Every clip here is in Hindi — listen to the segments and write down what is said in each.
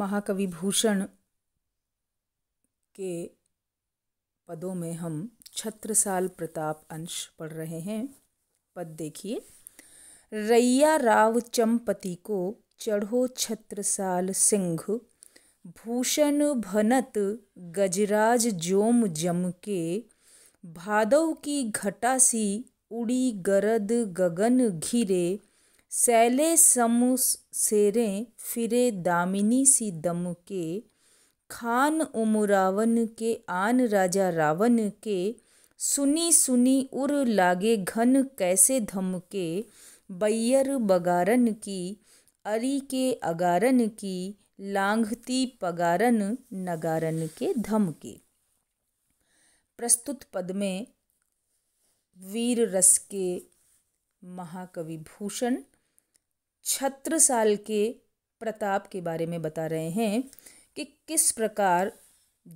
महाकवि भूषण के पदों में हम छत्रसाल प्रताप अंश पढ़ रहे हैं पद देखिए रैया राव चंपति को चढ़ो छत्रसाल सिंह भूषण भनत गजराज जोम जम के भादव की घटा सी उड़ी गरद गगन घिरे सैले समु सेरे फिरे दामिनी सी दम के खान उमुरावन के आन राजा रावण के सुनी सुनी उर लागे घन कैसे धम के बैयर बगारन की अरी के अगारन की लांघती पगारन नगारन के धम के प्रस्तुत पद में वीर रस के महाकवि भूषण छत्रसाल के प्रताप के बारे में बता रहे हैं कि किस प्रकार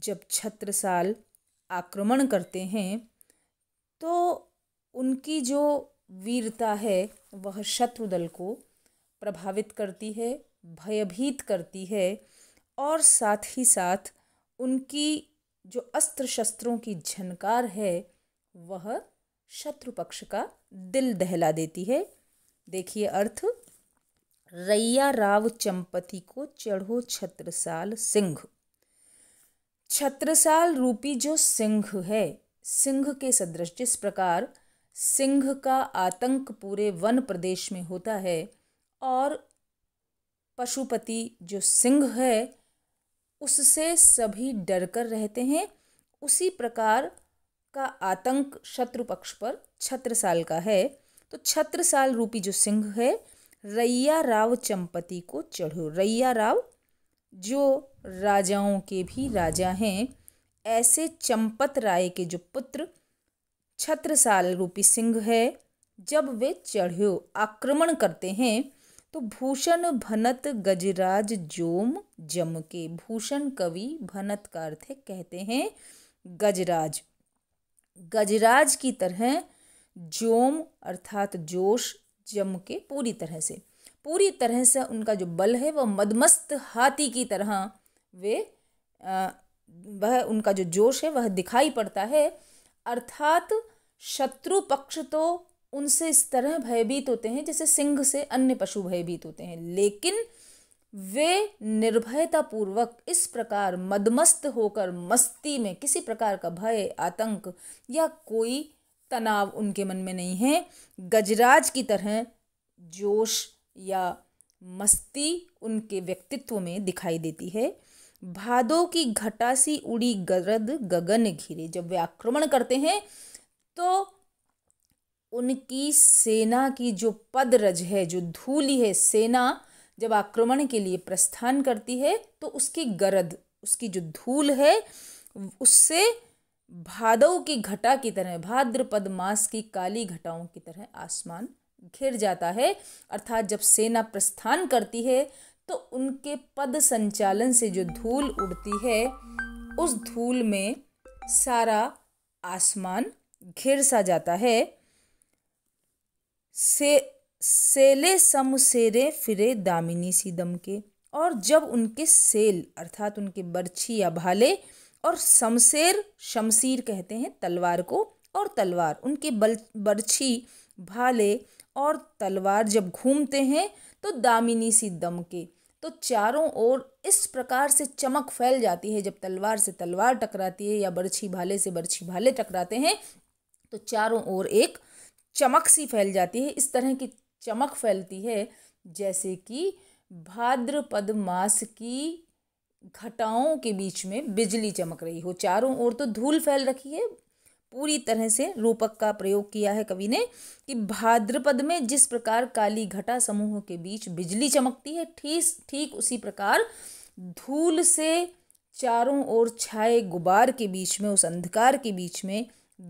जब छत्रसाल आक्रमण करते हैं तो उनकी जो वीरता है वह शत्रुदल को प्रभावित करती है भयभीत करती है और साथ ही साथ उनकी जो अस्त्र शस्त्रों की झनकार है वह शत्रु पक्ष का दिल दहला देती है देखिए अर्थ रैया राव चंपति को चढ़ो छत्रसाल सिंह छत्रसाल रूपी जो सिंह है सिंह के सदृश जिस प्रकार सिंह का आतंक पूरे वन प्रदेश में होता है और पशुपति जो सिंह है उससे सभी डर कर रहते हैं उसी प्रकार का आतंक शत्रु पक्ष पर छत्रसाल का है तो छत्रसाल रूपी जो सिंह है रैया राव चंपति को चढ़ो रैया राव जो राजाओं के भी राजा हैं ऐसे चंपत राय के जो पुत्र छत्रसाल रूपी सिंह है जब वे चढ़ो आक्रमण करते हैं तो भूषण भनत गजराज जोम जम के भूषण कवि भनत का अर्थ कहते हैं गजराज गजराज की तरह जोम अर्थात जोश जम के पूरी तरह से पूरी तरह से उनका जो बल है वह मदमस्त हाथी की तरह वे वह उनका जो जोश है वह दिखाई पड़ता है अर्थात शत्रु पक्ष तो उनसे इस तरह भयभीत होते हैं जैसे सिंह से अन्य पशु भयभीत होते हैं लेकिन वे निर्भयता पूर्वक इस प्रकार मदमस्त होकर मस्ती में किसी प्रकार का भय आतंक या कोई तनाव उनके मन में नहीं है गजराज की तरह जोश या मस्ती उनके व्यक्तित्व में दिखाई देती है भादों की घटा सी उड़ी गरद गगन घिरे जब वे आक्रमण करते हैं तो उनकी सेना की जो पदरज है जो धूली है सेना जब आक्रमण के लिए प्रस्थान करती है तो उसकी गरद उसकी जो धूल है उससे भादव की घटा की तरह भाद्रपद मास की काली घटाओं की तरह आसमान घिर जाता है अर्थात जब सेना प्रस्थान करती है तो उनके पद संचालन से जो धूल उड़ती है उस धूल में सारा आसमान घिर सा जाता है से सेले सेरे फिरे दामिनी सी दम के और जब उनके सेल अर्थात उनके बर्छी या भाले और शमशेर शमशीर कहते हैं तलवार को और तलवार उनके बल बर्छी भाले और तलवार जब घूमते हैं तो दामिनी सी दम के तो चारों ओर इस प्रकार से चमक फैल जाती है जब तलवार से तलवार टकराती है या बर्छी भाले से बर्छी भाले टकराते हैं तो चारों ओर एक चमक सी फैल जाती है इस तरह की चमक फैलती है जैसे कि भाद्रपद मास की घटाओं के बीच में बिजली चमक रही हो चारों ओर तो धूल फैल रखी है पूरी तरह से रूपक का प्रयोग किया है कवि ने कि भाद्रपद में जिस प्रकार काली घटा समूह के बीच बिजली चमकती है ठीक ठीक उसी प्रकार धूल से चारों ओर छाए गुबार के बीच में उस अंधकार के बीच में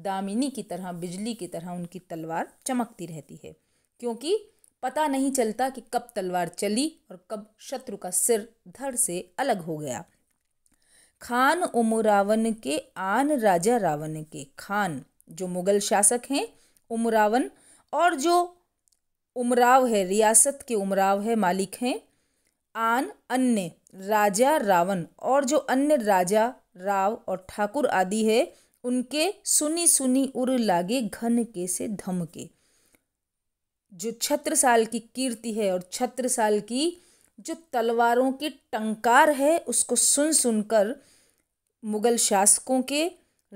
दामिनी की तरह बिजली की तरह उनकी तलवार चमकती रहती है क्योंकि पता नहीं चलता कि कब तलवार चली और कब शत्रु का सिर धड़ से अलग हो गया खान उमो रावण के आन राजा रावण के खान जो मुगल शासक हैं उमरावन और जो उमराव है रियासत के उमराव है मालिक हैं आन अन्य राजा रावण और जो अन्य राजा राव और ठाकुर आदि है उनके सुनी सुनी उर लागे घन के से धम के जो छत्र साल की कीर्ति है और छत्र साल की जो तलवारों की टंकार है उसको सुन सुनकर मुग़ल शासकों के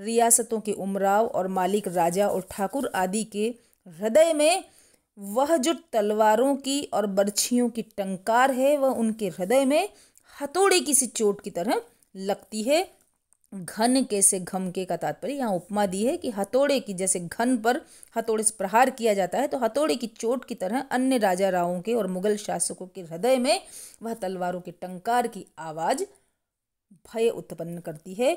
रियासतों के उमराव और मालिक राजा और ठाकुर आदि के हृदय में वह जो तलवारों की और बर्छियों की टंकार है वह उनके हृदय में हथौड़े की सी चोट की तरह लगती है घन के से घम के का तात्पर्य यहाँ उपमा दी है कि हथौड़े की जैसे घन पर हथौड़े से प्रहार किया जाता है तो हथौड़े की चोट की तरह अन्य राजा रावों के और मुगल शासकों के हृदय में वह तलवारों के टंकार की आवाज़ भय उत्पन्न करती है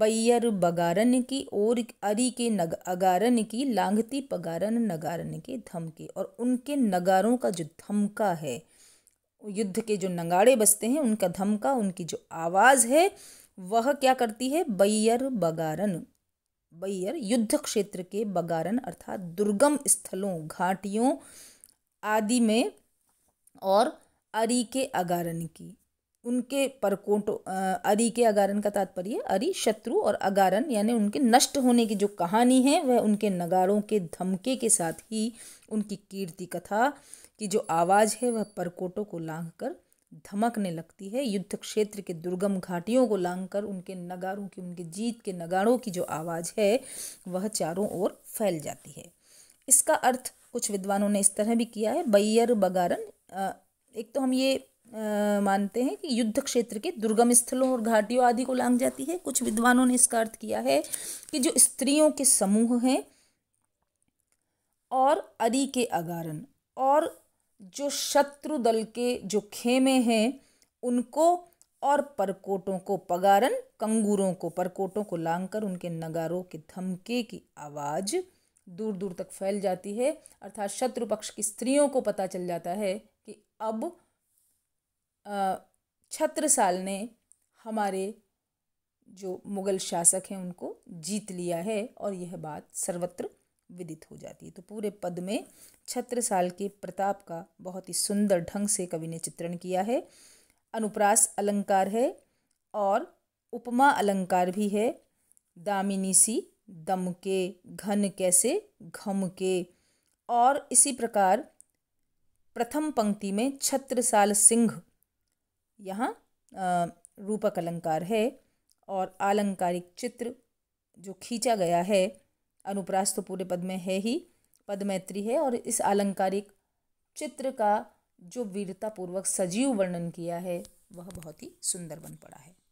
बैयर बगारन की और अरी के नग अगारन की लांगती पगारन नगारन के धमके और उनके नगारों का जो धमका है युद्ध के जो नगाड़े बसते हैं उनका धमका उनकी जो आवाज़ है वह क्या करती है बैयर बगारन बैयर युद्ध क्षेत्र के बगारन अर्थात दुर्गम स्थलों घाटियों आदि में और अरी के अगारन की उनके परकोटों अरी के अगारन का तात्पर्य अरी शत्रु और अगारन यानी उनके नष्ट होने की जो कहानी है वह उनके नगारों के धमके के साथ ही उनकी कीर्ति कथा की जो आवाज़ है वह परकोटों को लांघकर कर धमकने लगती है युद्ध क्षेत्र के दुर्गम घाटियों को लांघकर उनके नगारों की उनके जीत के नगारों की जो आवाज़ है वह चारों ओर फैल जाती है इसका अर्थ कुछ विद्वानों ने इस तरह भी किया है बैयर बगारन एक तो हम ये मानते हैं कि युद्ध क्षेत्र के दुर्गम स्थलों और घाटियों आदि को लांग जाती है कुछ विद्वानों ने इसका अर्थ किया है कि जो स्त्रियों के समूह हैं और अरी के अगारन और जो शत्रु दल के जो खेमे हैं उनको और परकोटों को पगारन कंगूरों को परकोटों को लांघकर उनके नगारों के धमके की आवाज़ दूर दूर तक फैल जाती है अर्थात शत्रु पक्ष की स्त्रियों को पता चल जाता है कि अब छत्रसाल ने हमारे जो मुग़ल शासक हैं उनको जीत लिया है और यह बात सर्वत्र विदित हो जाती है तो पूरे पद में छत्रसाल के प्रताप का बहुत ही सुंदर ढंग से कवि ने चित्रण किया है अनुप्रास अलंकार है और उपमा अलंकार भी है दामिनी सी दम के घन कैसे घम के और इसी प्रकार प्रथम पंक्ति में छत्रसाल सिंह यहाँ रूपक अलंकार है और आलंकारिक चित्र जो खींचा गया है अनुप्रास तो पूरे पद में है ही पदमैत्री है और इस आलंकारिक चित्र का जो वीरतापूर्वक सजीव वर्णन किया है वह बहुत ही सुंदर बन पड़ा है